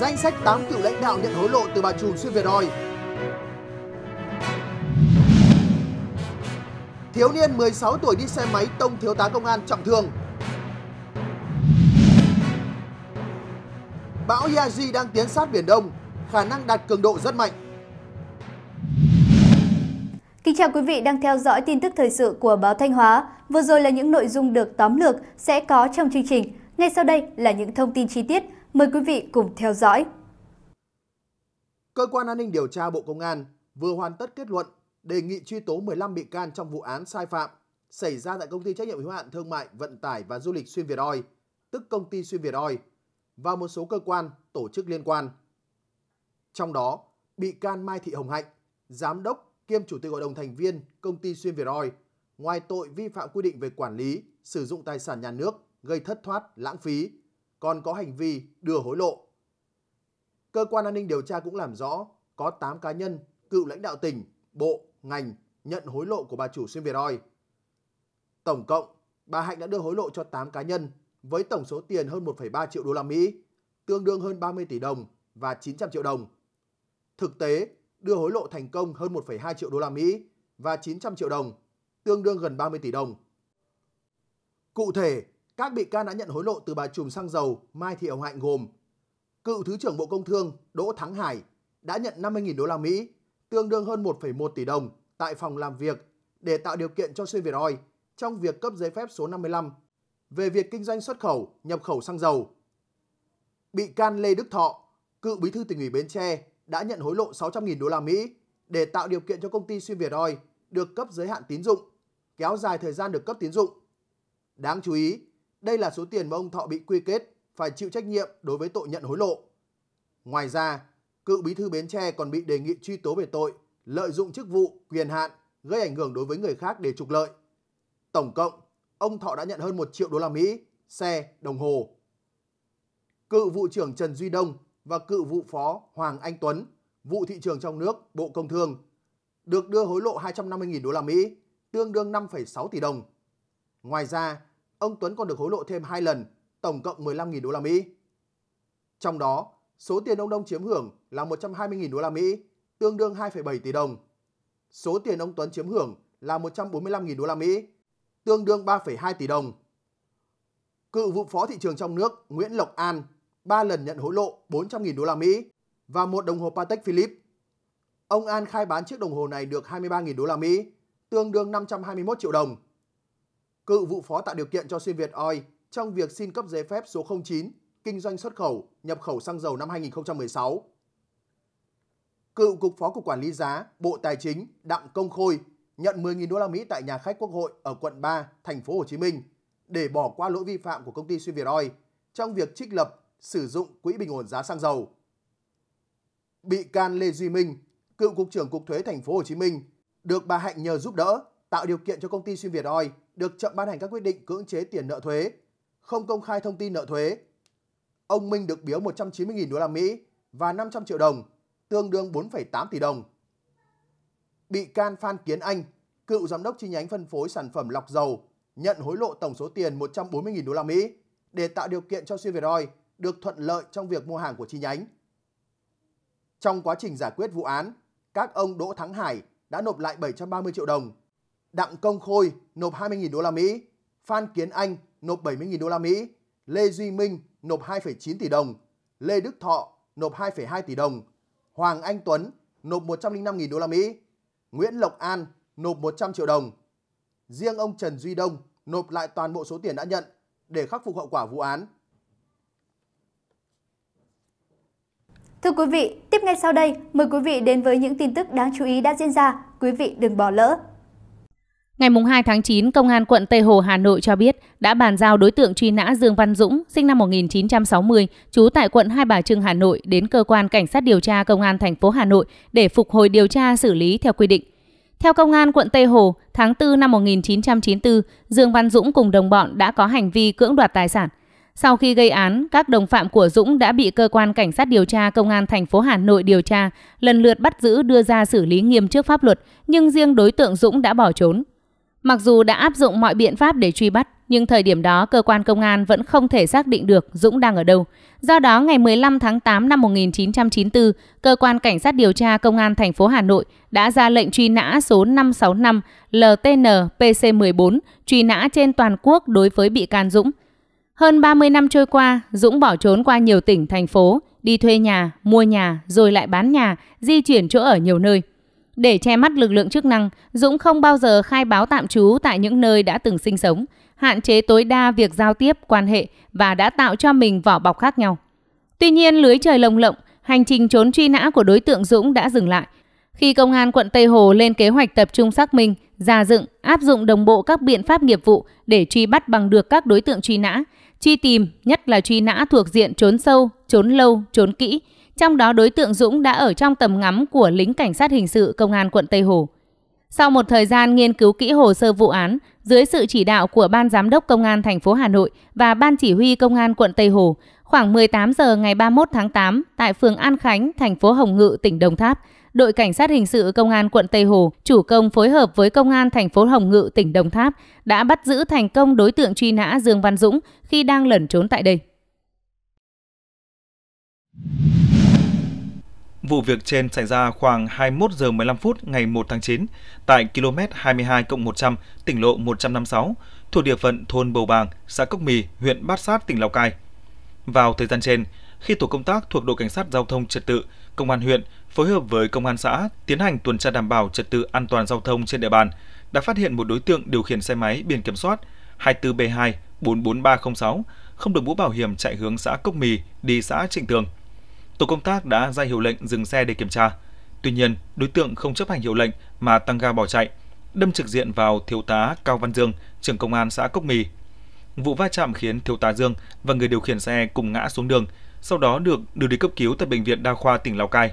Danh sách 8 cựu lãnh đạo nhận hối lộ từ bà trùm xuyên Việt Oi. Thiếu niên 16 tuổi đi xe máy tông thiếu tá công an trọng thương. Bão Yaji đang tiến sát Biển Đông, khả năng đạt cường độ rất mạnh. Kính chào quý vị đang theo dõi tin tức thời sự của báo Thanh Hóa. Vừa rồi là những nội dung được tóm lược sẽ có trong chương trình. Ngay sau đây là những thông tin chi tiết Mời quý vị cùng theo dõi. Cơ quan an ninh điều tra Bộ Công an vừa hoàn tất kết luận đề nghị truy tố 15 bị can trong vụ án sai phạm xảy ra tại công ty trách nhiệm hữu hạn thương mại, vận tải và du lịch Xuyên Việt Oi, tức công ty Xuyên Việt Oi và một số cơ quan, tổ chức liên quan. Trong đó, bị can Mai Thị Hồng Hạnh, giám đốc kiêm chủ tịch hội đồng thành viên công ty Xuyên Việt Oi, ngoài tội vi phạm quy định về quản lý, sử dụng tài sản nhà nước gây thất thoát, lãng phí còn có hành vi đưa hối lộ. Cơ quan an ninh điều tra cũng làm rõ có 8 cá nhân cựu lãnh đạo tỉnh, bộ, ngành nhận hối lộ của bà chủ xuyên Việt Oi. Tổng cộng, bà Hạnh đã đưa hối lộ cho 8 cá nhân với tổng số tiền hơn 1,3 triệu đô la Mỹ, tương đương hơn 30 tỷ đồng và 900 triệu đồng. Thực tế, đưa hối lộ thành công hơn 1,2 triệu đô la Mỹ và 900 triệu đồng, tương đương gần 30 tỷ đồng. Cụ thể, các bị can đã nhận hối lộ từ bà trùm xăng dầu Mai Thị Hồng Hạnh gồm cựu Thứ trưởng Bộ Công Thương Đỗ Thắng Hải đã nhận 50.000 đô la Mỹ, tương đương hơn 1,1 tỷ đồng tại phòng làm việc để tạo điều kiện cho xuyên Việt Oi trong việc cấp giấy phép số 55 về việc kinh doanh xuất khẩu, nhập khẩu xăng dầu. Bị can Lê Đức Thọ, cựu bí thư tỉnh ủy Bến Tre đã nhận hối lộ 600.000 đô la Mỹ để tạo điều kiện cho công ty xuyên Việt Oi được cấp giới hạn tín dụng, kéo dài thời gian được cấp tín dụng. Đáng chú ý, đây là số tiền mà ông Thọ bị quy kết phải chịu trách nhiệm đối với tội nhận hối lộ. Ngoài ra, cựu bí thư Bến Tre còn bị đề nghị truy tố về tội lợi dụng chức vụ, quyền hạn gây ảnh hưởng đối với người khác để trục lợi. Tổng cộng, ông Thọ đã nhận hơn 1 triệu đô la Mỹ, xe, đồng hồ. Cựu vụ trưởng Trần Duy Đông và cựu vụ phó Hoàng Anh Tuấn, vụ thị trường trong nước, Bộ Công Thương, được đưa hối lộ 250.000 đô la Mỹ, tương đương 5,6 tỷ đồng. Ngoài ra, ông Tuấn còn được hối lộ thêm 2 lần, tổng cộng 15.000 đô la Mỹ. Trong đó, số tiền ông Đông chiếm hưởng là 120.000 đô la Mỹ, tương đương 2,7 tỷ đồng. Số tiền ông Tuấn chiếm hưởng là 145.000 đô la Mỹ, tương đương 3,2 tỷ đồng. Cựu vụ phó thị trường trong nước Nguyễn Lộc An 3 lần nhận hối lộ 400.000 đô la Mỹ và một đồng hồ Patek Philippe. Ông An khai bán chiếc đồng hồ này được 23.000 đô la Mỹ, tương đương 521 triệu đồng cựu vụ phó tạo điều kiện cho xuyên Việt Oil trong việc xin cấp giấy phép số 09 kinh doanh xuất khẩu, nhập khẩu xăng dầu năm 2016. Cựu cục phó cục quản lý giá Bộ Tài chính Đặng Công Khôi nhận 10.000 đô la Mỹ tại nhà khách Quốc hội ở quận 3, thành phố Hồ Chí Minh để bỏ qua lỗi vi phạm của công ty xuyên Việt Oil trong việc trích lập sử dụng quỹ bình ổn giá xăng dầu. Bị can Lê Duy Minh, cựu cục trưởng cục thuế thành phố Hồ Chí Minh được bà Hạnh nhờ giúp đỡ tạo điều kiện cho công ty xuyên Việt oi được chậm ban hành các quyết định cưỡng chế tiền nợ thuế, không công khai thông tin nợ thuế. Ông Minh được biếu 190.000 đô la Mỹ và 500 triệu đồng, tương đương 4,8 tỷ đồng. Bị can Phan Kiến Anh, cựu giám đốc chi nhánh phân phối sản phẩm lọc dầu, nhận hối lộ tổng số tiền 140.000 đô la Mỹ để tạo điều kiện cho xuyên Việt oi được thuận lợi trong việc mua hàng của chi nhánh. Trong quá trình giải quyết vụ án, các ông Đỗ Thắng Hải đã nộp lại 730 triệu đồng Đặng Công Khôi nộp 20.000 đô la Mỹ, Phan Kiến Anh nộp 70.000 đô la Mỹ, Lê Duy Minh nộp 2,9 tỷ đồng, Lê Đức Thọ nộp 2,2 tỷ đồng, Hoàng Anh Tuấn nộp 105.000 đô la Mỹ, Nguyễn Lộc An nộp 100 triệu đồng. Riêng ông Trần Duy Đông nộp lại toàn bộ số tiền đã nhận để khắc phục hậu quả vụ án. Thưa quý vị, tiếp ngay sau đây, mời quý vị đến với những tin tức đáng chú ý đã diễn ra. Quý vị đừng bỏ lỡ. Ngày 2 tháng 9, Công an quận Tây Hồ, Hà Nội cho biết đã bàn giao đối tượng truy nã Dương Văn Dũng, sinh năm 1960, trú tại quận Hai Bà Trưng, Hà Nội, đến Cơ quan Cảnh sát điều tra Công an thành phố Hà Nội để phục hồi điều tra xử lý theo quy định. Theo Công an quận Tây Hồ, tháng 4 năm 1994, Dương Văn Dũng cùng đồng bọn đã có hành vi cưỡng đoạt tài sản. Sau khi gây án, các đồng phạm của Dũng đã bị cơ quan cảnh sát điều tra công an thành phố Hà Nội điều tra, lần lượt bắt giữ đưa ra xử lý nghiêm trước pháp luật, nhưng riêng đối tượng Dũng đã bỏ trốn. Mặc dù đã áp dụng mọi biện pháp để truy bắt, nhưng thời điểm đó cơ quan công an vẫn không thể xác định được Dũng đang ở đâu. Do đó, ngày 15 tháng 8 năm 1994, cơ quan cảnh sát điều tra công an thành phố Hà Nội đã ra lệnh truy nã số 565 LTN PC14 truy nã trên toàn quốc đối với bị can Dũng. Hơn 30 năm trôi qua, Dũng bỏ trốn qua nhiều tỉnh, thành phố, đi thuê nhà, mua nhà rồi lại bán nhà, di chuyển chỗ ở nhiều nơi. Để che mắt lực lượng chức năng, Dũng không bao giờ khai báo tạm trú tại những nơi đã từng sinh sống, hạn chế tối đa việc giao tiếp, quan hệ và đã tạo cho mình vỏ bọc khác nhau. Tuy nhiên, lưới trời lồng lộng, hành trình trốn truy nã của đối tượng Dũng đã dừng lại. Khi công an quận Tây Hồ lên kế hoạch tập trung xác minh, ra dựng, áp dụng đồng bộ các biện pháp nghiệp vụ để truy bắt bằng được các đối tượng truy nã, truy tìm, nhất là truy nã thuộc diện trốn sâu, trốn lâu, trốn kỹ – trong đó đối tượng Dũng đã ở trong tầm ngắm của lính cảnh sát hình sự công an quận Tây Hồ. Sau một thời gian nghiên cứu kỹ hồ sơ vụ án, dưới sự chỉ đạo của Ban Giám đốc Công an thành phố Hà Nội và Ban Chỉ huy Công an quận Tây Hồ, khoảng 18 giờ ngày 31 tháng 8 tại phường An Khánh, thành phố Hồng Ngự, tỉnh Đồng Tháp, đội cảnh sát hình sự công an quận Tây Hồ chủ công phối hợp với công an thành phố Hồng Ngự, tỉnh Đồng Tháp đã bắt giữ thành công đối tượng truy nã Dương Văn Dũng khi đang lẩn trốn tại đây. Vụ việc trên xảy ra khoảng 21 giờ 15 phút ngày 1 tháng 9 tại km 22 100 tỉnh lộ 156 thuộc địa phận thôn Bầu Bàng, xã Cốc Mì, huyện Bát Sát, tỉnh Lào Cai. Vào thời gian trên, khi tổ công tác thuộc đội cảnh sát giao thông trật tự, công an huyện phối hợp với công an xã tiến hành tuần tra đảm bảo trật tự an toàn giao thông trên địa bàn, đã phát hiện một đối tượng điều khiển xe máy biển kiểm soát 24B2 44306 không được mũ bảo hiểm chạy hướng xã Cốc Mì đi xã Trịnh Tường tổ công tác đã ra hiệu lệnh dừng xe để kiểm tra. Tuy nhiên, đối tượng không chấp hành hiệu lệnh mà tăng ga bỏ chạy, đâm trực diện vào thiếu tá Cao Văn Dương, trưởng công an xã Cốc Mì. Vụ va chạm khiến thiếu tá Dương và người điều khiển xe cùng ngã xuống đường, sau đó được đưa đi cấp cứu tại bệnh viện đa khoa tỉnh Lào Cai.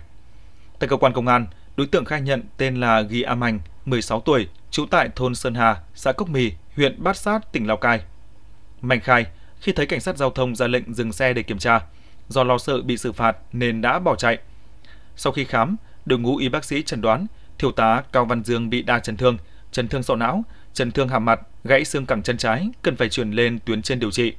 Tại cơ quan công an, đối tượng khai nhận tên là Ghi A Mành, 16 tuổi, trú tại thôn Sơn Hà, xã Cốc Mì, huyện Bát Sát, tỉnh Lào Cai. Mành khai, khi thấy cảnh sát giao thông ra lệnh dừng xe để kiểm tra, Do lo sợ bị xử phạt nên đã bỏ chạy. Sau khi khám, đội ngũ y bác sĩ chẩn đoán thiếu tá Cao Văn Dương bị đa chấn thương, chấn thương sọ não, chấn thương hàm mặt, gãy xương cẳng chân trái, cần phải chuyển lên tuyến trên điều trị.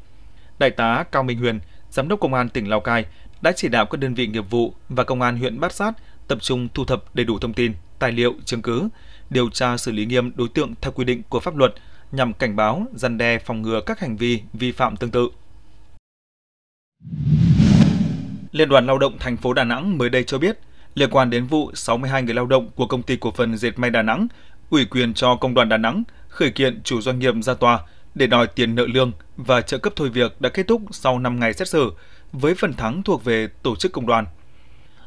Đại tá Cao Minh Huyền, Giám đốc Công an tỉnh Lào Cai đã chỉ đạo các đơn vị nghiệp vụ và Công an huyện Bát Sát tập trung thu thập đầy đủ thông tin, tài liệu, chứng cứ, điều tra xử lý nghiêm đối tượng theo quy định của pháp luật nhằm cảnh báo, gian đe phòng ngừa các hành vi vi phạm tương tự. Liên đoàn Lao động thành phố Đà Nẵng mới đây cho biết, liên quan đến vụ 62 người lao động của công ty cổ phần dệt may Đà Nẵng ủy quyền cho công đoàn Đà Nẵng khởi kiện chủ doanh nghiệp ra tòa để đòi tiền nợ lương và trợ cấp thôi việc đã kết thúc sau 5 ngày xét xử với phần thắng thuộc về tổ chức công đoàn.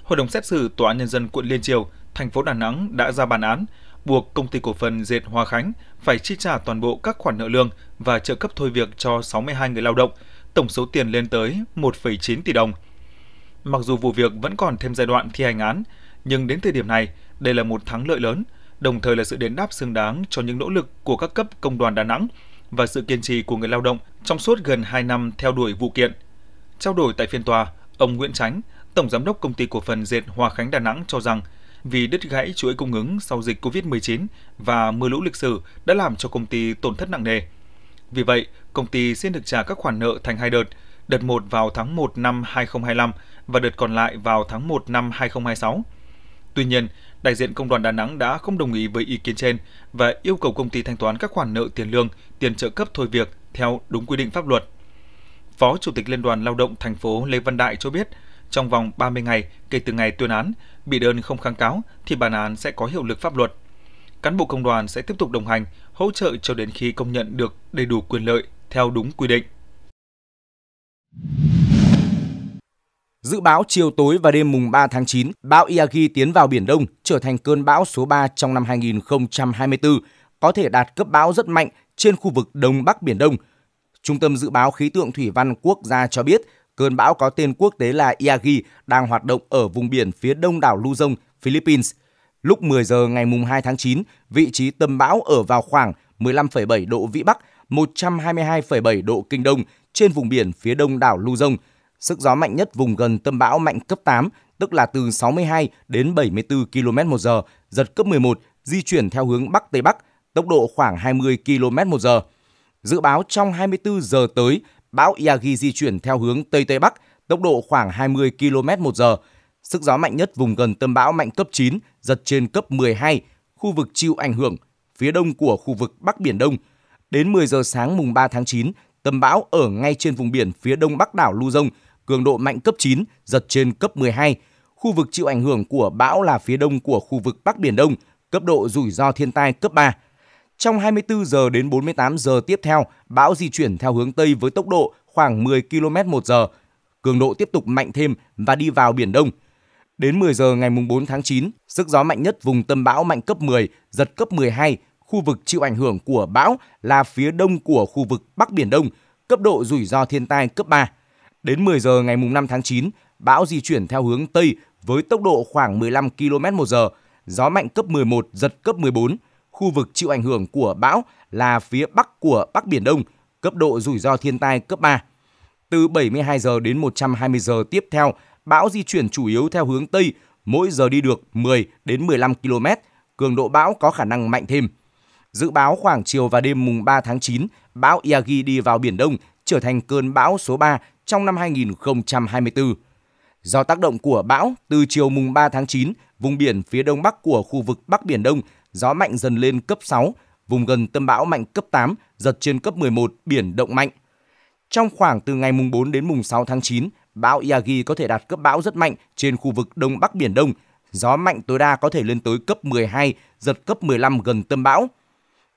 Hội đồng xét xử Tòa án Nhân dân quận Liên Triều, thành phố Đà Nẵng đã ra bản án buộc công ty cổ phần dệt Hòa Khánh phải chi trả toàn bộ các khoản nợ lương và trợ cấp thôi việc cho 62 người lao động, tổng số tiền lên tới 1,9 tỷ đồng – Mặc dù vụ việc vẫn còn thêm giai đoạn thi hành án, nhưng đến thời điểm này, đây là một thắng lợi lớn, đồng thời là sự đền đáp xứng đáng cho những nỗ lực của các cấp công đoàn Đà Nẵng và sự kiên trì của người lao động trong suốt gần 2 năm theo đuổi vụ kiện. Trao đổi tại phiên tòa, ông Nguyễn Tránh, Tổng Giám đốc Công ty Cổ phần Dệt Hòa Khánh Đà Nẵng cho rằng, vì đứt gãy chuỗi cung ứng sau dịch COVID-19 và mưa lũ lịch sử đã làm cho công ty tổn thất nặng nề. Vì vậy, công ty xin được trả các khoản nợ thành hai đợt – đợt 1 vào tháng 1 năm 2025 và đợt còn lại vào tháng 1 năm 2026. Tuy nhiên, đại diện Công đoàn Đà Nẵng đã không đồng ý với ý kiến trên và yêu cầu công ty thanh toán các khoản nợ tiền lương, tiền trợ cấp thôi việc theo đúng quy định pháp luật. Phó Chủ tịch Liên đoàn Lao động thành phố Lê Văn Đại cho biết, trong vòng 30 ngày kể từ ngày tuyên án, bị đơn không kháng cáo thì bản án sẽ có hiệu lực pháp luật. Cán bộ công đoàn sẽ tiếp tục đồng hành, hỗ trợ cho đến khi công nhận được đầy đủ quyền lợi theo đúng quy định. Dự báo chiều tối và đêm mùng 3 tháng 9, bão Yagi tiến vào Biển Đông, trở thành cơn bão số 3 trong năm 2024, có thể đạt cấp bão rất mạnh trên khu vực Đông Bắc Biển Đông. Trung tâm Dự báo Khí tượng Thủy văn Quốc gia cho biết, cơn bão có tên quốc tế là Yagi đang hoạt động ở vùng biển phía đông đảo Luzon, Philippines. Lúc 10 giờ ngày mùng 2 tháng 9, vị trí tâm bão ở vào khoảng 15,7 độ Vĩ Bắc, 122,7 độ Kinh Đông, trên vùng biển phía đông đảo Luzon. Sức gió mạnh nhất vùng gần tâm bão mạnh cấp 8, tức là từ 62 đến 74 km một giờ, giật cấp 11, di chuyển theo hướng Bắc Tây Bắc, tốc độ khoảng 20 km một giờ. Dự báo trong 24 giờ tới, bão Yagi di chuyển theo hướng Tây Tây Bắc, tốc độ khoảng 20 km một giờ. Sức gió mạnh nhất vùng gần tâm bão mạnh cấp 9, giật trên cấp 12, khu vực chịu ảnh hưởng, phía đông của khu vực Bắc Biển Đông. Đến 10 giờ sáng mùng 3 tháng 9, Tâm bão ở ngay trên vùng biển phía đông bắc đảo Luzon, cường độ mạnh cấp 9, giật trên cấp 12. Khu vực chịu ảnh hưởng của bão là phía đông của khu vực Bắc Biển Đông, cấp độ rủi ro thiên tai cấp 3. Trong 24 giờ đến 48 giờ tiếp theo, bão di chuyển theo hướng Tây với tốc độ khoảng 10 km một giờ. Cường độ tiếp tục mạnh thêm và đi vào Biển Đông. Đến 10 giờ ngày 4 tháng 9, sức gió mạnh nhất vùng tâm bão mạnh cấp 10, giật cấp 12, khu vực chịu ảnh hưởng của bão là phía đông của khu vực Bắc Biển Đông, cấp độ rủi ro thiên tai cấp 3. Đến 10 giờ ngày 5 tháng 9, bão di chuyển theo hướng Tây với tốc độ khoảng 15 km một giờ, gió mạnh cấp 11, giật cấp 14. Khu vực chịu ảnh hưởng của bão là phía Bắc của Bắc Biển Đông, cấp độ rủi ro thiên tai cấp 3. Từ 72 giờ đến 120 giờ tiếp theo, bão di chuyển chủ yếu theo hướng Tây, mỗi giờ đi được 10 đến 15 km, cường độ bão có khả năng mạnh thêm. Dự báo khoảng chiều và đêm mùng 3 tháng 9, bão Yagi đi vào Biển Đông, trở thành cơn bão số 3 trong năm 2024. Do tác động của bão, từ chiều mùng 3 tháng 9, vùng biển phía đông bắc của khu vực Bắc Biển Đông, gió mạnh dần lên cấp 6, vùng gần tâm bão mạnh cấp 8, giật trên cấp 11, biển động mạnh. Trong khoảng từ ngày mùng 4 đến mùng 6 tháng 9, bão Yagi có thể đạt cấp bão rất mạnh trên khu vực Đông Bắc Biển Đông. Gió mạnh tối đa có thể lên tới cấp 12, giật cấp 15 gần tâm bão.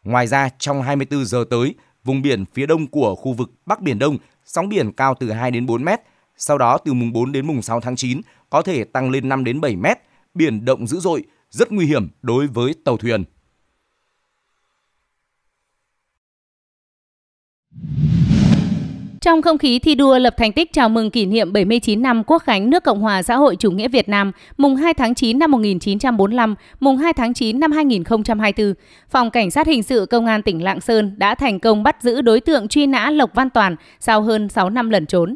Ngoài ra, trong 24 giờ tới, vùng biển phía đông của khu vực Bắc Biển Đông, sóng biển cao từ 2 đến 4 mét, sau đó từ mùng 4 đến mùng 6 tháng 9 có thể tăng lên 5 đến 7 mét, biển động dữ dội, rất nguy hiểm đối với tàu thuyền. Trong không khí thi đua lập thành tích chào mừng kỷ niệm 79 năm Quốc khánh nước Cộng hòa xã hội chủ nghĩa Việt Nam, mùng 2 tháng 9 năm 1945, mùng 2 tháng 9 năm 2024, Phòng Cảnh sát Hình sự Công an tỉnh Lạng Sơn đã thành công bắt giữ đối tượng truy nã Lộc Văn Toàn sau hơn 6 năm lẩn trốn.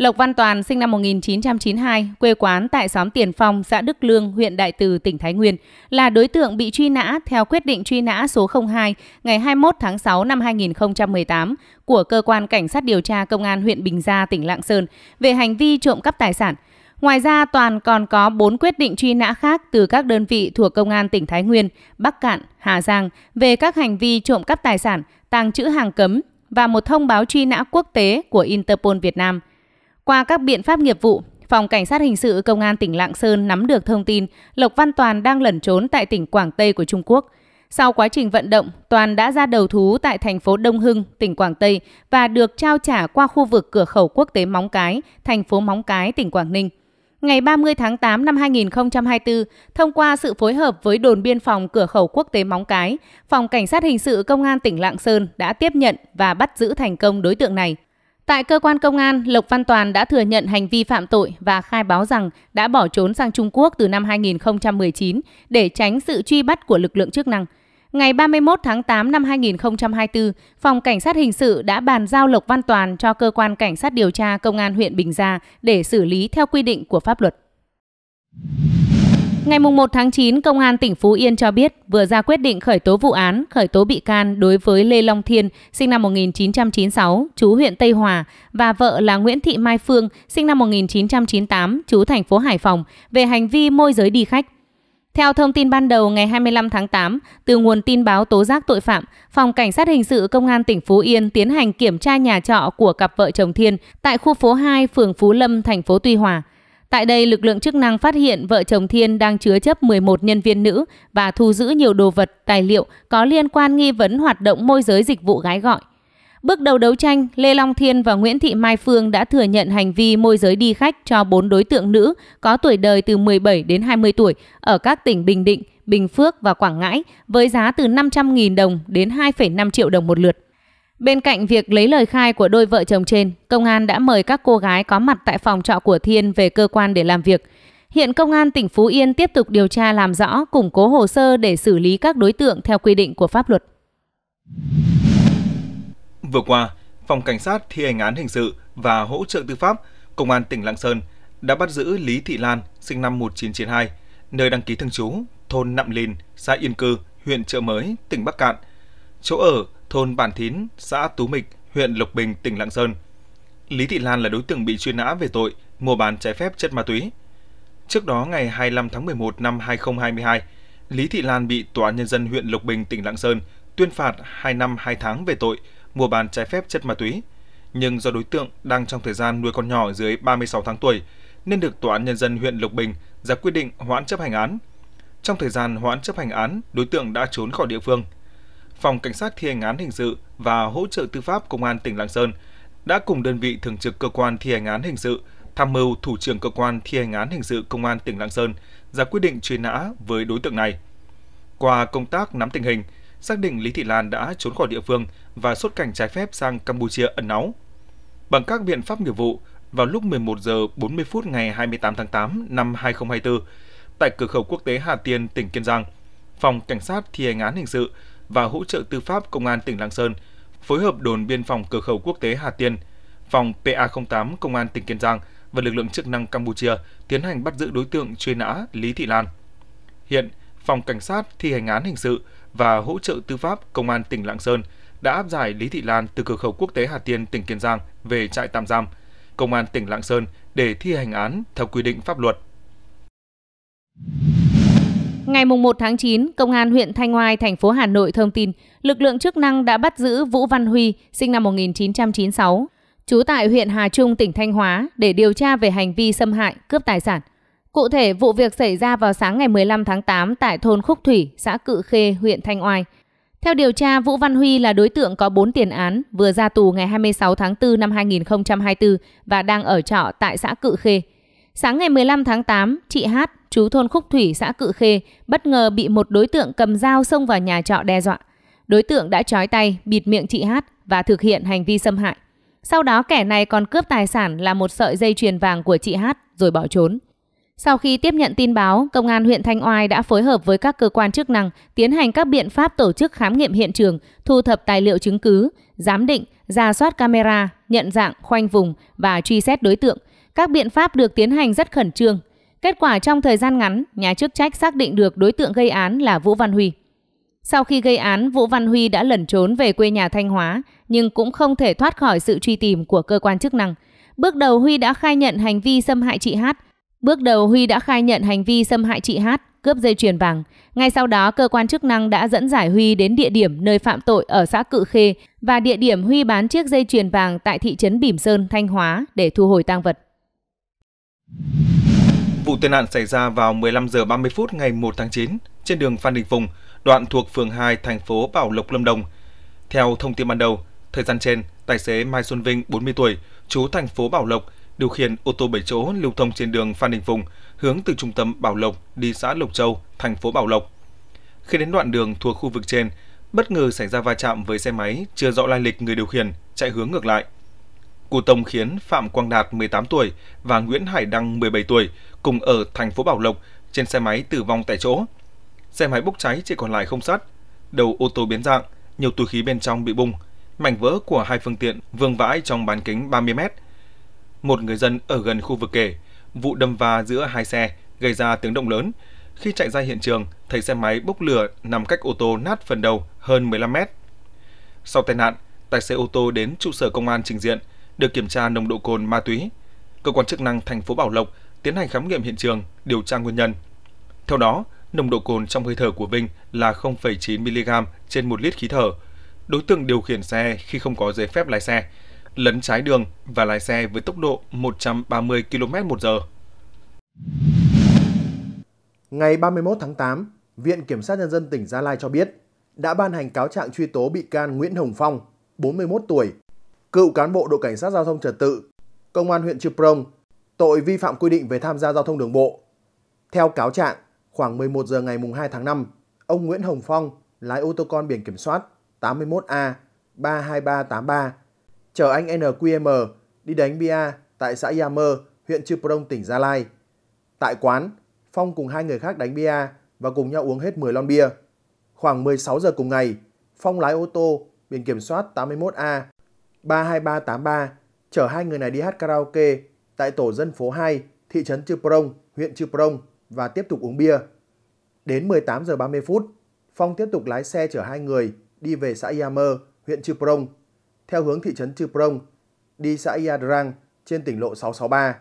Lộc Văn Toàn sinh năm 1992, quê quán tại xóm Tiền Phong, xã Đức Lương, huyện Đại Từ, tỉnh Thái Nguyên, là đối tượng bị truy nã theo quyết định truy nã số 02 ngày 21 tháng 6 năm 2018 của cơ quan cảnh sát điều tra công an huyện Bình Gia, tỉnh Lạng Sơn về hành vi trộm cắp tài sản. Ngoài ra, Toàn còn có 4 quyết định truy nã khác từ các đơn vị thuộc Công an tỉnh Thái Nguyên, Bắc Cạn, Hà Giang về các hành vi trộm cắp tài sản, tàng trữ hàng cấm và một thông báo truy nã quốc tế của Interpol Việt Nam – qua các biện pháp nghiệp vụ, Phòng Cảnh sát Hình sự Công an tỉnh Lạng Sơn nắm được thông tin Lộc Văn Toàn đang lẩn trốn tại tỉnh Quảng Tây của Trung Quốc. Sau quá trình vận động, Toàn đã ra đầu thú tại thành phố Đông Hưng, tỉnh Quảng Tây và được trao trả qua khu vực cửa khẩu quốc tế Móng Cái, thành phố Móng Cái, tỉnh Quảng Ninh. Ngày 30 tháng 8 năm 2024, thông qua sự phối hợp với đồn biên phòng cửa khẩu quốc tế Móng Cái, Phòng Cảnh sát Hình sự Công an tỉnh Lạng Sơn đã tiếp nhận và bắt giữ thành công đối tượng này. Tại cơ quan công an, Lộc Văn Toàn đã thừa nhận hành vi phạm tội và khai báo rằng đã bỏ trốn sang Trung Quốc từ năm 2019 để tránh sự truy bắt của lực lượng chức năng. Ngày 31 tháng 8 năm 2024, Phòng Cảnh sát Hình sự đã bàn giao Lộc Văn Toàn cho Cơ quan Cảnh sát điều tra Công an huyện Bình Gia để xử lý theo quy định của pháp luật. Ngày 1 tháng 9, Công an tỉnh Phú Yên cho biết vừa ra quyết định khởi tố vụ án, khởi tố bị can đối với Lê Long Thiên, sinh năm 1996, chú huyện Tây Hòa, và vợ là Nguyễn Thị Mai Phương, sinh năm 1998, chú thành phố Hải Phòng, về hành vi môi giới đi khách. Theo thông tin ban đầu ngày 25 tháng 8, từ nguồn tin báo tố giác tội phạm, Phòng Cảnh sát Hình sự Công an tỉnh Phú Yên tiến hành kiểm tra nhà trọ của cặp vợ chồng Thiên tại khu phố 2, phường Phú Lâm, thành phố Tuy Hòa. Tại đây, lực lượng chức năng phát hiện vợ chồng Thiên đang chứa chấp 11 nhân viên nữ và thu giữ nhiều đồ vật, tài liệu có liên quan nghi vấn hoạt động môi giới dịch vụ gái gọi. Bước đầu đấu tranh, Lê Long Thiên và Nguyễn Thị Mai Phương đã thừa nhận hành vi môi giới đi khách cho 4 đối tượng nữ có tuổi đời từ 17 đến 20 tuổi ở các tỉnh Bình Định, Bình Phước và Quảng Ngãi với giá từ 500.000 đồng đến 2,5 triệu đồng một lượt. Bên cạnh việc lấy lời khai của đôi vợ chồng trên, công an đã mời các cô gái có mặt tại phòng trọ của Thiên về cơ quan để làm việc. Hiện công an tỉnh Phú Yên tiếp tục điều tra làm rõ, củng cố hồ sơ để xử lý các đối tượng theo quy định của pháp luật. Vừa qua, Phòng Cảnh sát thi hành án hình sự và hỗ trợ tư pháp, Công an tỉnh Lạng Sơn đã bắt giữ Lý Thị Lan, sinh năm 1992, nơi đăng ký thường trú, thôn Nậm Lìn, xã Yên Cư, huyện Trợ Mới, tỉnh Bắc Cạn. Chỗ ở thôn Bản Thín, xã Tú Mịch, huyện Lộc Bình, tỉnh Lạng Sơn. Lý Thị Lan là đối tượng bị truy nã về tội mua bán trái phép chất ma túy. Trước đó ngày 25 tháng 11 năm 2022, Lý Thị Lan bị Tòa án Nhân dân huyện Lộc Bình, tỉnh Lạng Sơn tuyên phạt 2 năm 2 tháng về tội mua bán trái phép chất ma túy. Nhưng do đối tượng đang trong thời gian nuôi con nhỏ dưới 36 tháng tuổi, nên được Tòa án Nhân dân huyện Lộc Bình ra quyết định hoãn chấp hành án. Trong thời gian hoãn chấp hành án, đối tượng đã trốn khỏi địa phương Phòng Cảnh sát thi hành án hình sự và hỗ trợ tư pháp Công an tỉnh Lạng Sơn đã cùng đơn vị thường trực cơ quan thi hành án hình sự tham mưu thủ trưởng cơ quan thi hành án hình sự Công an tỉnh Lạng Sơn ra quyết định truy nã với đối tượng này. Qua công tác nắm tình hình, xác định Lý Thị Lan đã trốn khỏi địa phương và xuất cảnh trái phép sang Campuchia ẩn náu. Bằng các biện pháp nghiệp vụ, vào lúc 11 giờ 40 phút ngày 28 tháng 8 năm 2024, tại cửa khẩu quốc tế Hà Tiên, tỉnh Kiên Giang, phòng cảnh sát thi hành án hình sự và hỗ trợ tư pháp Công an tỉnh Lạng Sơn, phối hợp đồn biên phòng cửa khẩu quốc tế Hà Tiên, phòng PA08 Công an tỉnh Kiên Giang và lực lượng chức năng Campuchia tiến hành bắt giữ đối tượng truy nã Lý Thị Lan. Hiện, Phòng Cảnh sát thi hành án hình sự và hỗ trợ tư pháp Công an tỉnh Lạng Sơn đã áp giải Lý Thị Lan từ cửa khẩu quốc tế Hà Tiên, tỉnh Kiên Giang về trại tạm giam, Công an tỉnh Lạng Sơn để thi hành án theo quy định pháp luật. Ngày 1 tháng 9, Công an huyện Thanh Oai, thành phố Hà Nội thông tin, lực lượng chức năng đã bắt giữ Vũ Văn Huy, sinh năm 1996, trú tại huyện Hà Trung, tỉnh Thanh Hóa, để điều tra về hành vi xâm hại, cướp tài sản. Cụ thể, vụ việc xảy ra vào sáng ngày 15 tháng 8 tại thôn Khúc Thủy, xã Cự Khê, huyện Thanh Oai. Theo điều tra, Vũ Văn Huy là đối tượng có 4 tiền án, vừa ra tù ngày 26 tháng 4 năm 2024 và đang ở trọ tại xã Cự Khê. Sáng ngày 15 tháng 8, chị Hát, chú thôn Khúc Thủy, xã Cự Khê, bất ngờ bị một đối tượng cầm dao xông vào nhà trọ đe dọa. Đối tượng đã trói tay, bịt miệng chị Hát và thực hiện hành vi xâm hại. Sau đó kẻ này còn cướp tài sản là một sợi dây chuyền vàng của chị Hát rồi bỏ trốn. Sau khi tiếp nhận tin báo, Công an huyện Thanh Oai đã phối hợp với các cơ quan chức năng tiến hành các biện pháp tổ chức khám nghiệm hiện trường, thu thập tài liệu chứng cứ, giám định, ra soát camera, nhận dạng, khoanh vùng và truy xét đối tượng, các biện pháp được tiến hành rất khẩn trương. Kết quả trong thời gian ngắn, nhà chức trách xác định được đối tượng gây án là Vũ Văn Huy. Sau khi gây án, Vũ Văn Huy đã lẩn trốn về quê nhà Thanh Hóa, nhưng cũng không thể thoát khỏi sự truy tìm của cơ quan chức năng. Bước đầu Huy đã khai nhận hành vi xâm hại chị Hát. Bước đầu Huy đã khai nhận hành vi xâm hại chị Hát, cướp dây chuyền vàng. Ngay sau đó, cơ quan chức năng đã dẫn giải Huy đến địa điểm nơi phạm tội ở xã Cự Khê và địa điểm Huy bán chiếc dây chuyền vàng tại thị trấn Bỉm Sơn, Thanh Hóa để thu hồi tang vật. Vụ tai nạn xảy ra vào 15 giờ 30 phút ngày 1 tháng 9 trên đường Phan Đình Phùng, đoạn thuộc phường 2 thành phố Bảo Lộc Lâm Đồng. Theo thông tin ban đầu, thời gian trên, tài xế Mai Xuân Vinh, 40 tuổi, trú thành phố Bảo Lộc, điều khiển ô tô 7 chỗ lưu thông trên đường Phan Đình Phùng, hướng từ trung tâm Bảo Lộc đi xã Lộc Châu, thành phố Bảo Lộc. Khi đến đoạn đường thuộc khu vực trên, bất ngờ xảy ra va chạm với xe máy chưa rõ lai lịch người điều khiển chạy hướng ngược lại. Cú tông khiến Phạm Quang Đạt 18 tuổi và Nguyễn Hải Đăng 17 tuổi cùng ở thành phố Bảo Lộc trên xe máy tử vong tại chỗ. Xe máy bốc cháy chỉ còn lại không sắt, đầu ô tô biến dạng, nhiều túi khí bên trong bị bung, mảnh vỡ của hai phương tiện vương vãi trong bán kính 30 mét. Một người dân ở gần khu vực kể, vụ đâm va giữa hai xe gây ra tiếng động lớn. Khi chạy ra hiện trường, thấy xe máy bốc lửa nằm cách ô tô nát phần đầu hơn 15 mét. Sau tai nạn, tài xế ô tô đến trụ sở công an trình diện, được kiểm tra nồng độ cồn ma túy. Cơ quan chức năng thành phố Bảo Lộc tiến hành khám nghiệm hiện trường, điều tra nguyên nhân. Theo đó, nồng độ cồn trong hơi thở của Vinh là 0,9 mg trên 1 lít khí thở. Đối tượng điều khiển xe khi không có giấy phép lái xe, lấn trái đường và lái xe với tốc độ 130 km/h. Ngày 31 tháng 8, Viện Kiểm sát Nhân dân tỉnh Gia Lai cho biết đã ban hành cáo trạng truy tố bị can Nguyễn Hồng Phong, 41 tuổi, cựu cán bộ đội cảnh sát giao thông trật tự, công an huyện Chư Prong, tội vi phạm quy định về tham gia giao thông đường bộ. Theo cáo trạng, khoảng 11 giờ ngày 2 tháng 5, ông Nguyễn Hồng Phong lái ô tô con biển kiểm soát 81A 32383 chở anh NQM đi đánh bia tại xã Yamer, huyện Chư Prong, tỉnh Gia Lai. Tại quán, Phong cùng hai người khác đánh bia và cùng nhau uống hết 10 lon bia. Khoảng 16 giờ cùng ngày, Phong lái ô tô biển kiểm soát 81A 32383 chở hai người này đi hát karaoke tại tổ dân phố 2, thị trấn Chư Prong, huyện Chư Prong và tiếp tục uống bia. Đến 18 giờ 30 phút, Phong tiếp tục lái xe chở hai người đi về xã yamơ huyện Chư Prong, theo hướng thị trấn Chư Prong, đi xã Yadrang trên tỉnh lộ 663.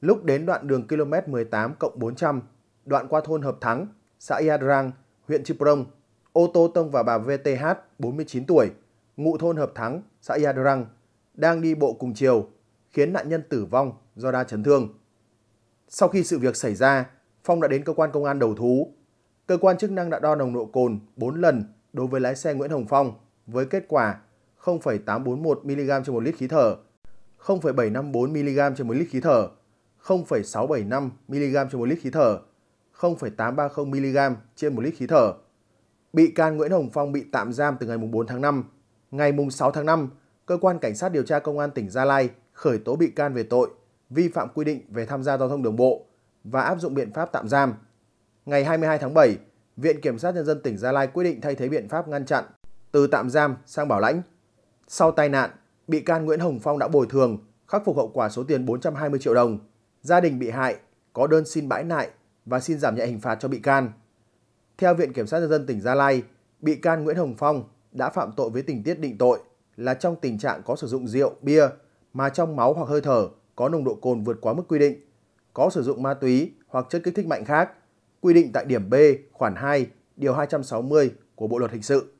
Lúc đến đoạn đường km 18 cộng 400, đoạn qua thôn Hợp Thắng, xã Yadrang, huyện Chư Prong, ô tô tông vào bà VTH 49 tuổi, ngụ thôn Hợp Thắng, xã Yadrang, đang đi bộ cùng chiều, khiến nạn nhân tử vong do đa chấn thương. Sau khi sự việc xảy ra, Phong đã đến cơ quan công an đầu thú. Cơ quan chức năng đã đo nồng độ cồn 4 lần đối với lái xe Nguyễn Hồng Phong với kết quả 0,841mg trên 1 lít khí thở, 0,754mg trên 1 lít khí thở, 0,675mg trên 1 lít khí thở, 0,830mg trên 1 lít khí thở. Bị can Nguyễn Hồng Phong bị tạm giam từ ngày 4 tháng 5 Ngày 6 tháng 5, Cơ quan Cảnh sát điều tra Công an tỉnh Gia Lai khởi tố bị can về tội vi phạm quy định về tham gia giao thông đường bộ và áp dụng biện pháp tạm giam. Ngày 22 tháng 7, Viện Kiểm sát Nhân dân tỉnh Gia Lai quyết định thay thế biện pháp ngăn chặn từ tạm giam sang bảo lãnh. Sau tai nạn, bị can Nguyễn Hồng Phong đã bồi thường, khắc phục hậu quả số tiền 420 triệu đồng. Gia đình bị hại có đơn xin bãi nại và xin giảm nhẹ hình phạt cho bị can. Theo Viện Kiểm sát Nhân dân tỉnh Gia Lai, bị can Nguyễn Hồng Phong đã phạm tội với tình tiết định tội là trong tình trạng có sử dụng rượu, bia mà trong máu hoặc hơi thở có nồng độ cồn vượt quá mức quy định, có sử dụng ma túy hoặc chất kích thích mạnh khác, quy định tại điểm B khoản 2, điều 260 của Bộ luật hình sự.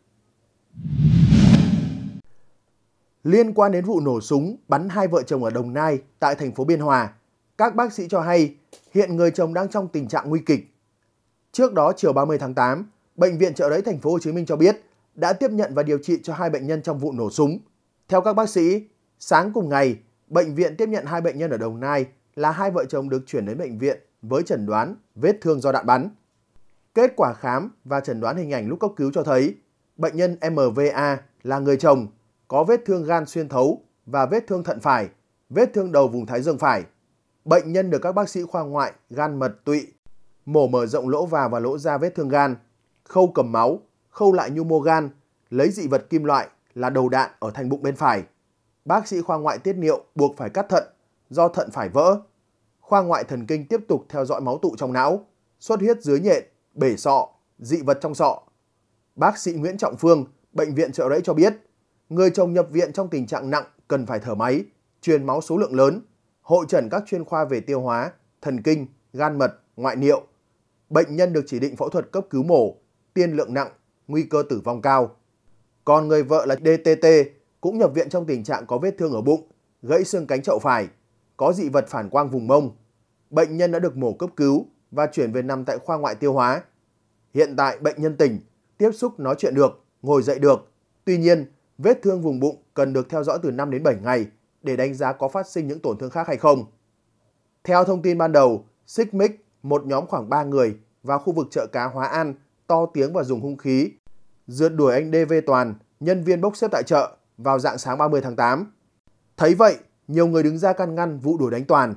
Liên quan đến vụ nổ súng bắn hai vợ chồng ở Đồng Nai tại thành phố Biên Hòa, các bác sĩ cho hay hiện người chồng đang trong tình trạng nguy kịch. Trước đó chiều 30 tháng 8, bệnh viện trợ rẫy thành phố Hồ Chí Minh cho biết đã tiếp nhận và điều trị cho hai bệnh nhân trong vụ nổ súng. Theo các bác sĩ, sáng cùng ngày, bệnh viện tiếp nhận hai bệnh nhân ở Đồng Nai là hai vợ chồng được chuyển đến bệnh viện với chẩn đoán vết thương do đạn bắn. Kết quả khám và chẩn đoán hình ảnh lúc cấp cứu cho thấy bệnh nhân MVA là người chồng, có vết thương gan xuyên thấu và vết thương thận phải, vết thương đầu vùng thái dương phải. Bệnh nhân được các bác sĩ khoa ngoại gan mật tụy, mổ mở rộng lỗ và và lỗ ra vết thương gan, khâu cầm máu khâu lại nhu mô gan, lấy dị vật kim loại là đầu đạn ở thành bụng bên phải. Bác sĩ khoa ngoại tiết niệu buộc phải cắt thận do thận phải vỡ. Khoa ngoại thần kinh tiếp tục theo dõi máu tụ trong não, xuất huyết dưới nhện, bể sọ, dị vật trong sọ. Bác sĩ Nguyễn Trọng Phương, bệnh viện Trợ Rẫy cho biết, người chồng nhập viện trong tình trạng nặng cần phải thở máy, truyền máu số lượng lớn, hội trần các chuyên khoa về tiêu hóa, thần kinh, gan mật, ngoại niệu. Bệnh nhân được chỉ định phẫu thuật cấp cứu mổ, tiên lượng nặng nguy cơ tử vong cao. Còn người vợ là DTT cũng nhập viện trong tình trạng có vết thương ở bụng, gãy xương cánh chậu phải, có dị vật phản quang vùng mông. Bệnh nhân đã được mổ cấp cứu và chuyển về nằm tại khoa ngoại tiêu hóa. Hiện tại bệnh nhân tỉnh, tiếp xúc nói chuyện được, ngồi dậy được. Tuy nhiên, vết thương vùng bụng cần được theo dõi từ 5 đến 7 ngày để đánh giá có phát sinh những tổn thương khác hay không. Theo thông tin ban đầu, Xích Mích, một nhóm khoảng 3 người vào khu vực chợ cá Hóa An, to tiếng và dùng hung khí rượt đuổi anh DV Toàn, nhân viên bốc xếp tại chợ, vào dạng sáng 30 tháng 8. Thấy vậy, nhiều người đứng ra can ngăn vụ đuổi đánh Toàn.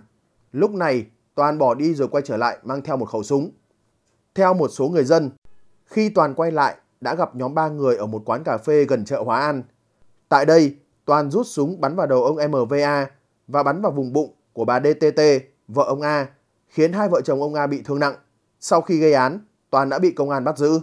Lúc này, Toàn bỏ đi rồi quay trở lại mang theo một khẩu súng. Theo một số người dân, khi Toàn quay lại đã gặp nhóm 3 người ở một quán cà phê gần chợ Hóa An. Tại đây, Toàn rút súng bắn vào đầu ông MVA và bắn vào vùng bụng của bà DTT, vợ ông A, khiến hai vợ chồng ông A bị thương nặng. Sau khi gây án, Toàn đã bị công an bắt giữ.